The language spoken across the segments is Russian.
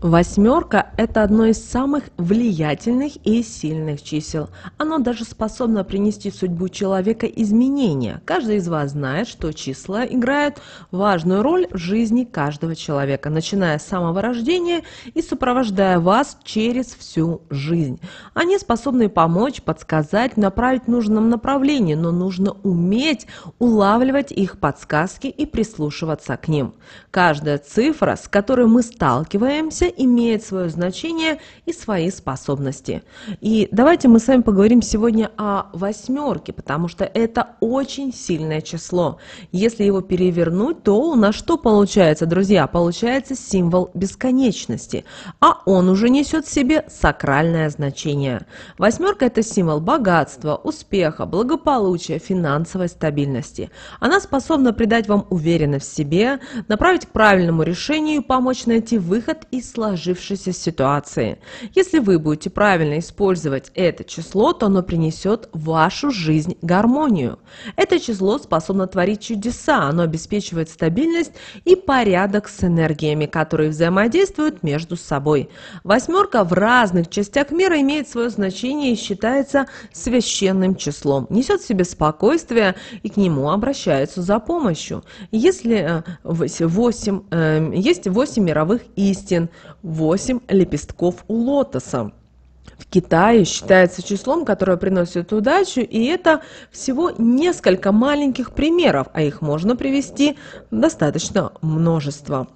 Восьмерка – это одно из самых влиятельных и сильных чисел. Оно даже способно принести в судьбу человека изменения. Каждый из вас знает, что числа играют важную роль в жизни каждого человека, начиная с самого рождения и сопровождая вас через всю жизнь. Они способны помочь, подсказать, направить в нужном направлении, но нужно уметь улавливать их подсказки и прислушиваться к ним. Каждая цифра, с которой мы сталкиваемся, имеет свое значение и свои способности. И давайте мы с вами поговорим сегодня о восьмерке, потому что это очень сильное число. Если его перевернуть, то у нас что получается, друзья? Получается символ бесконечности, а он уже несет в себе сакральное значение. Восьмерка – это символ богатства, успеха, благополучия, финансовой стабильности. Она способна придать вам уверенность в себе, направить к правильному решению и помочь найти выход из сложившейся ситуации. Если вы будете правильно использовать это число, то оно принесет в вашу жизнь гармонию. Это число способно творить чудеса, оно обеспечивает стабильность и порядок с энергиями, которые взаимодействуют между собой. Восьмерка в разных частях мира имеет свое значение и считается священным числом, несет в себе спокойствие и к нему обращаются за помощью. Если 8, э, э, есть 8 мировых истин, 8 лепестков у лотоса. В Китае считается числом, которое приносит удачу, и это всего несколько маленьких примеров, а их можно привести достаточно множество.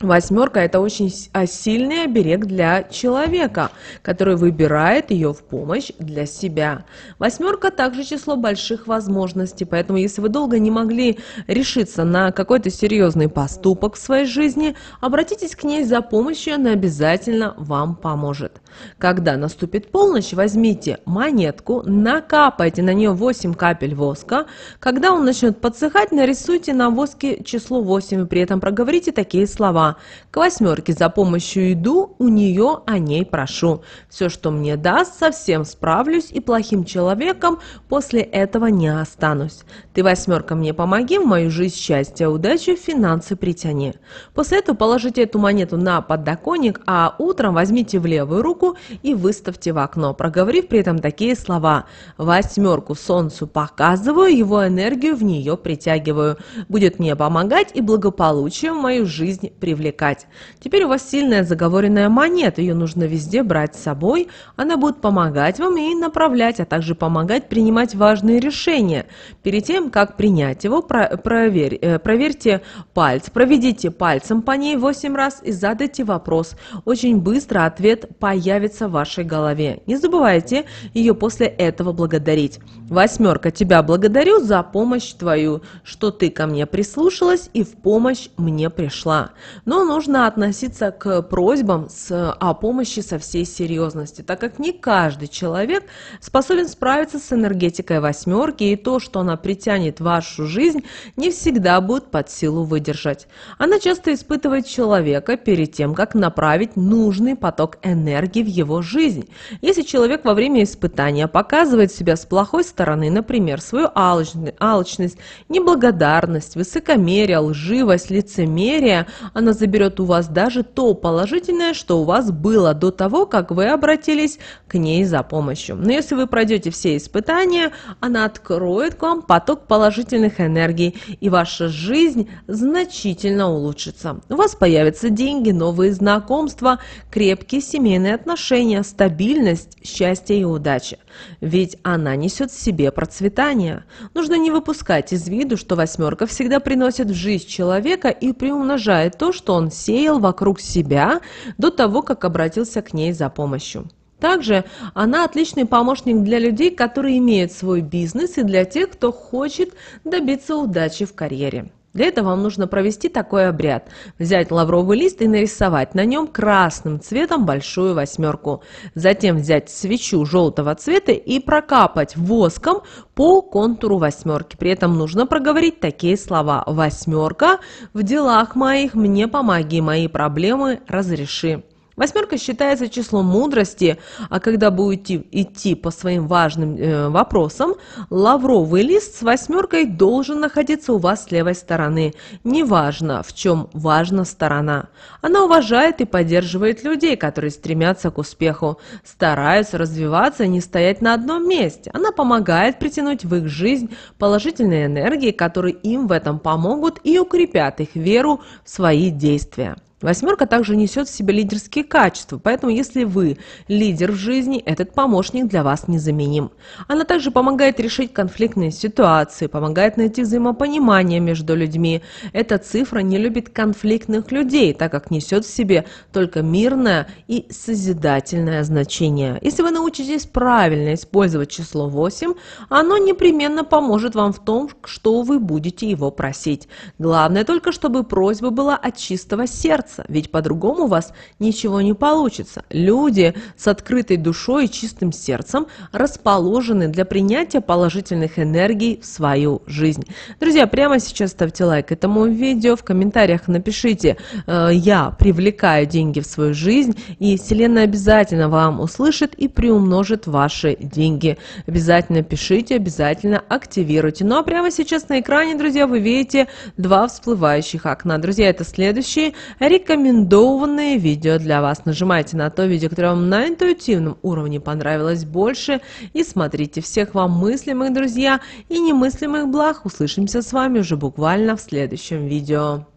Восьмерка – это очень а, сильный оберег для человека, который выбирает ее в помощь для себя. Восьмерка также число больших возможностей, поэтому если вы долго не могли решиться на какой-то серьезный поступок в своей жизни, обратитесь к ней за помощью, она обязательно вам поможет. Когда наступит полночь, возьмите монетку, накапайте на нее 8 капель воска. Когда он начнет подсыхать, нарисуйте на воске число 8 и при этом проговорите такие слова. К восьмерке за помощью иду, у нее о ней прошу. Все, что мне даст, совсем справлюсь и плохим человеком после этого не останусь. Ты, восьмерка, мне помоги, в мою жизнь счастье, удачу, финансы притяни. После этого положите эту монету на подоконник, а утром возьмите в левую руку и выставьте в окно, проговорив при этом такие слова. Восьмерку солнцу показываю, его энергию в нее притягиваю. Будет мне помогать и благополучие в мою жизнь привлекать привлекать. Теперь у вас сильная заговоренная монета, ее нужно везде брать с собой. Она будет помогать вам и направлять, а также помогать принимать важные решения. Перед тем, как принять его, про проверь, э, проверьте пальц, проведите пальцем по ней 8 раз и задайте вопрос. Очень быстро ответ появится в вашей голове. Не забывайте ее после этого благодарить. Восьмерка, тебя благодарю за помощь твою, что ты ко мне прислушалась и в помощь мне пришла. Но нужно относиться к просьбам с, о а, помощи со всей серьезности, так как не каждый человек способен справиться с энергетикой восьмерки, и то, что она притянет вашу жизнь, не всегда будет под силу выдержать. Она часто испытывает человека перед тем, как направить нужный поток энергии в его жизнь. Если человек во время испытания показывает себя с плохой стороны, например, свою алчность, неблагодарность, высокомерие, лживость, лицемерие, она заберет у вас даже то положительное, что у вас было до того, как вы обратились к ней за помощью. Но если вы пройдете все испытания, она откроет к вам поток положительных энергий, и ваша жизнь значительно улучшится. У вас появятся деньги, новые знакомства, крепкие семейные отношения, стабильность, счастье и удача. Ведь она несет в себе процветание. Нужно не выпускать из виду, что восьмерка всегда приносит в жизнь человека и приумножает то, что он сеял вокруг себя до того, как обратился к ней за помощью. Также она отличный помощник для людей, которые имеют свой бизнес и для тех, кто хочет добиться удачи в карьере. Для этого вам нужно провести такой обряд. Взять лавровый лист и нарисовать на нем красным цветом большую восьмерку. Затем взять свечу желтого цвета и прокапать воском по контуру восьмерки. При этом нужно проговорить такие слова. Восьмерка, в делах моих мне помоги, мои проблемы разреши. Восьмерка считается числом мудрости, а когда будете идти по своим важным э, вопросам, лавровый лист с восьмеркой должен находиться у вас с левой стороны. Неважно, в чем важна сторона. Она уважает и поддерживает людей, которые стремятся к успеху, стараются развиваться и не стоять на одном месте. Она помогает притянуть в их жизнь положительные энергии, которые им в этом помогут и укрепят их веру в свои действия. Восьмерка также несет в себе лидерские качества, поэтому если вы лидер в жизни, этот помощник для вас незаменим. Она также помогает решить конфликтные ситуации, помогает найти взаимопонимание между людьми. Эта цифра не любит конфликтных людей, так как несет в себе только мирное и созидательное значение. Если вы научитесь правильно использовать число 8, оно непременно поможет вам в том, что вы будете его просить. Главное только, чтобы просьба была от чистого сердца меняться, ведь по-другому у вас ничего не получится. Люди с открытой душой и чистым сердцем расположены для принятия положительных энергий в свою жизнь. Друзья, прямо сейчас ставьте лайк этому видео, в комментариях напишите э, «Я привлекаю деньги в свою жизнь», и Вселенная обязательно вам услышит и приумножит ваши деньги. Обязательно пишите, обязательно активируйте. Ну а прямо сейчас на экране, друзья, вы видите два всплывающих окна. Друзья, это следующие рекомендованное видео для вас. Нажимайте на то видео, которое вам на интуитивном уровне понравилось больше и смотрите всех вам мыслимых, друзья, и немыслимых благ. Услышимся с вами уже буквально в следующем видео.